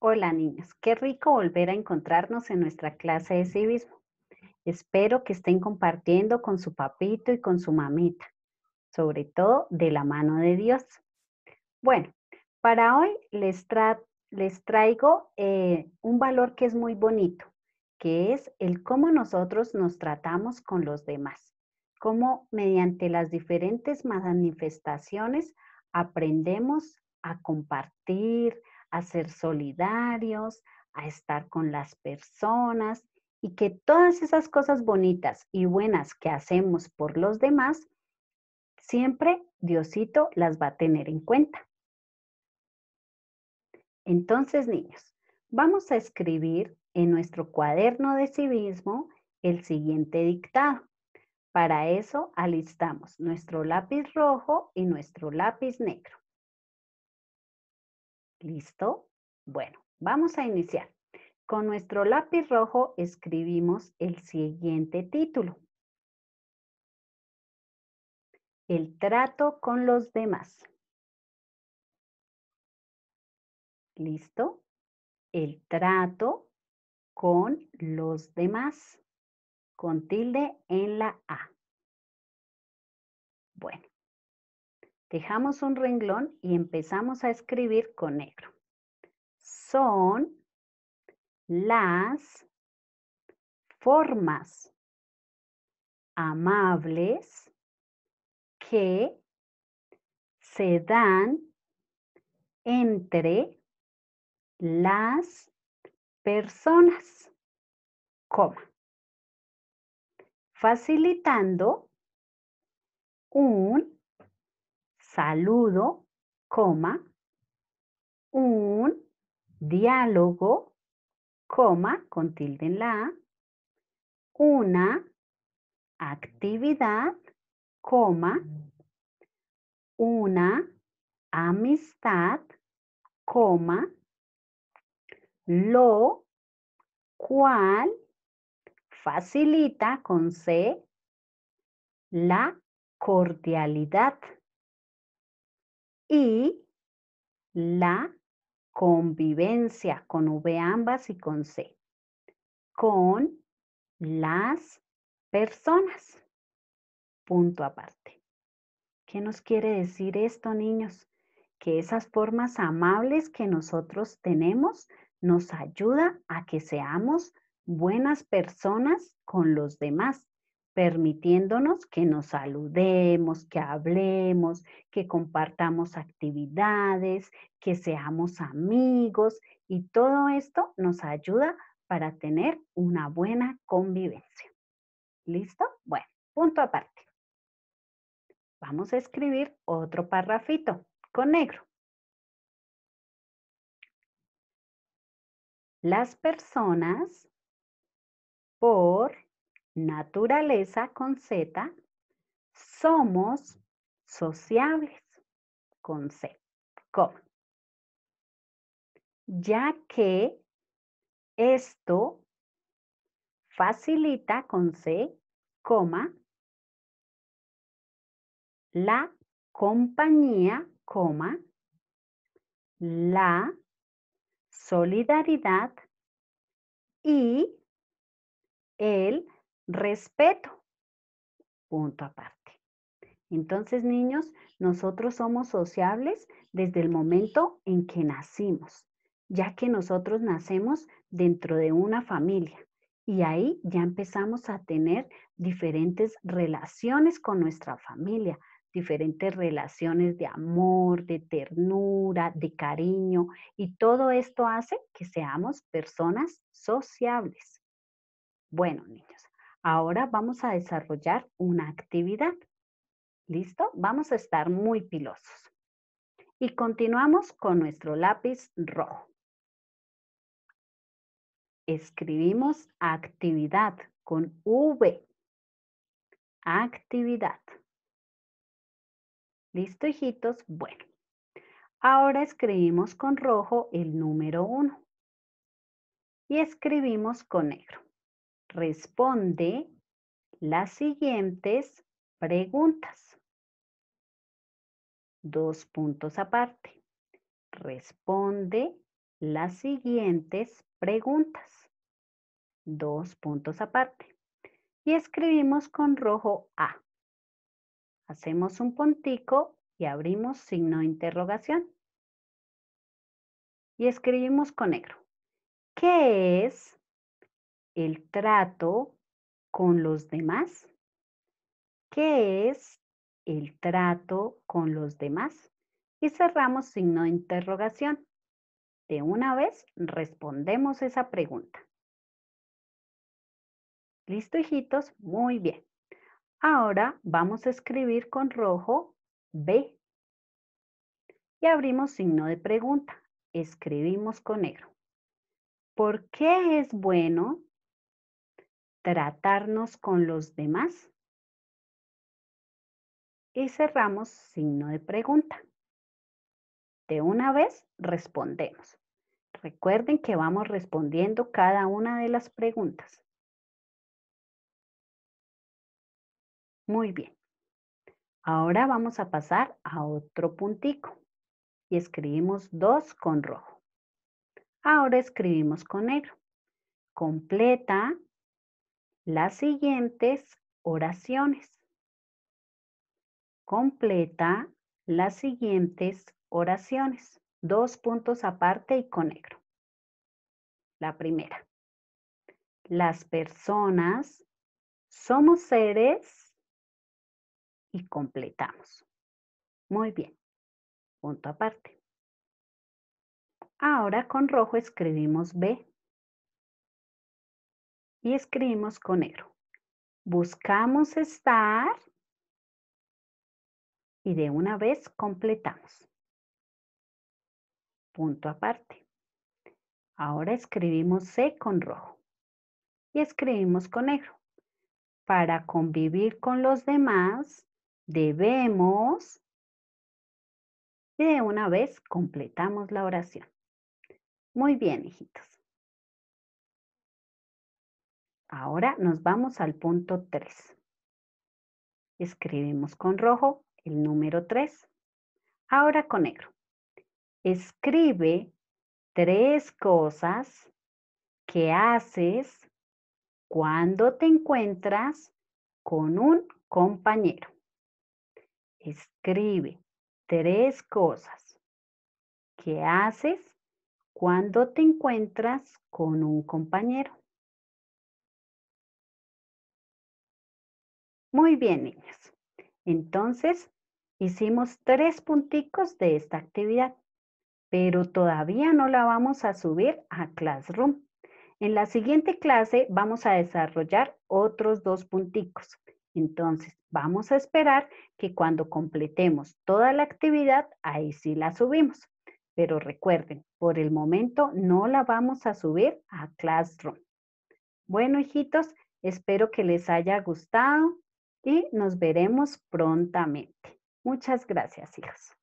Hola niñas, qué rico volver a encontrarnos en nuestra clase de civismo. Espero que estén compartiendo con su papito y con su mamita, sobre todo de la mano de Dios. Bueno, para hoy les, traigo eh, un valor que es muy bonito, que es el cómo nosotros nos tratamos con los demás, cómo mediante las diferentes manifestaciones aprendemos a compartir, a ser solidarios, a estar con las personas y que todas esas cosas bonitas y buenas que hacemos por los demás, siempre Diosito las va a tener en cuenta. Entonces, niños, vamos a escribir en nuestro cuaderno de civismo el siguiente dictado. Para eso alistamos nuestro lápiz rojo y nuestro lápiz negro. ¿Listo? Bueno, vamos a iniciar. Con nuestro lápiz rojo escribimos el siguiente título. El trato con los demás. ¿Listo? El trato con los demás. Con tilde en la A. Bueno, Dejamos un renglón y empezamos a escribir con negro. Son las formas amables que se dan entre las personas, coma, facilitando un saludo, coma, un diálogo, coma, con tilde en la una actividad, coma, una amistad, coma, lo cual facilita con C la cordialidad y la convivencia con V ambas y con C, con las personas. Punto aparte. ¿Qué nos quiere decir esto, niños? Que esas formas amables que nosotros tenemos nos ayuda a que seamos buenas personas con los demás permitiéndonos que nos saludemos, que hablemos, que compartamos actividades, que seamos amigos y todo esto nos ayuda para tener una buena convivencia. ¿Listo? Bueno, punto aparte. Vamos a escribir otro parrafito con negro. Las personas por naturaleza con Z, somos sociables con C, Ya que esto facilita con C, coma, la compañía, coma, la solidaridad y el respeto. Punto aparte. Entonces, niños, nosotros somos sociables desde el momento en que nacimos, ya que nosotros nacemos dentro de una familia y ahí ya empezamos a tener diferentes relaciones con nuestra familia, diferentes relaciones de amor, de ternura, de cariño, y todo esto hace que seamos personas sociables. Bueno, niños, Ahora vamos a desarrollar una actividad. ¿Listo? Vamos a estar muy pilosos. Y continuamos con nuestro lápiz rojo. Escribimos actividad con V. Actividad. ¿Listo, hijitos? Bueno. Ahora escribimos con rojo el número 1. Y escribimos con negro. Responde las siguientes preguntas. Dos puntos aparte. Responde las siguientes preguntas. Dos puntos aparte. Y escribimos con rojo A. Hacemos un puntico y abrimos signo de interrogación. Y escribimos con negro. ¿Qué es el trato con los demás. ¿Qué es el trato con los demás? Y cerramos signo de interrogación. De una vez respondemos esa pregunta. ¿Listo, hijitos? Muy bien. Ahora vamos a escribir con rojo B. Y abrimos signo de pregunta. Escribimos con negro. ¿Por qué es bueno tratarnos con los demás? Y cerramos signo de pregunta. De una vez respondemos. Recuerden que vamos respondiendo cada una de las preguntas. Muy bien. Ahora vamos a pasar a otro puntico y escribimos dos con rojo. Ahora escribimos con negro. Completa las siguientes oraciones. Completa las siguientes oraciones. Dos puntos aparte y con negro. La primera. Las personas somos seres y completamos. Muy bien. Punto aparte. Ahora con rojo escribimos B y escribimos con negro. Buscamos estar y de una vez completamos. Punto aparte. Ahora escribimos C con rojo y escribimos con negro. Para convivir con los demás debemos y de una vez completamos la oración. Muy bien, hijitos. Ahora nos vamos al punto 3. Escribimos con rojo el número 3. Ahora con negro. Escribe tres cosas que haces cuando te encuentras con un compañero. Escribe tres cosas que haces cuando te encuentras con un compañero. Muy bien, niños. Entonces, hicimos tres punticos de esta actividad, pero todavía no la vamos a subir a Classroom. En la siguiente clase vamos a desarrollar otros dos punticos. Entonces, vamos a esperar que cuando completemos toda la actividad, ahí sí la subimos. Pero recuerden, por el momento no la vamos a subir a Classroom. Bueno, hijitos, espero que les haya gustado y nos veremos prontamente. Muchas gracias, hijos.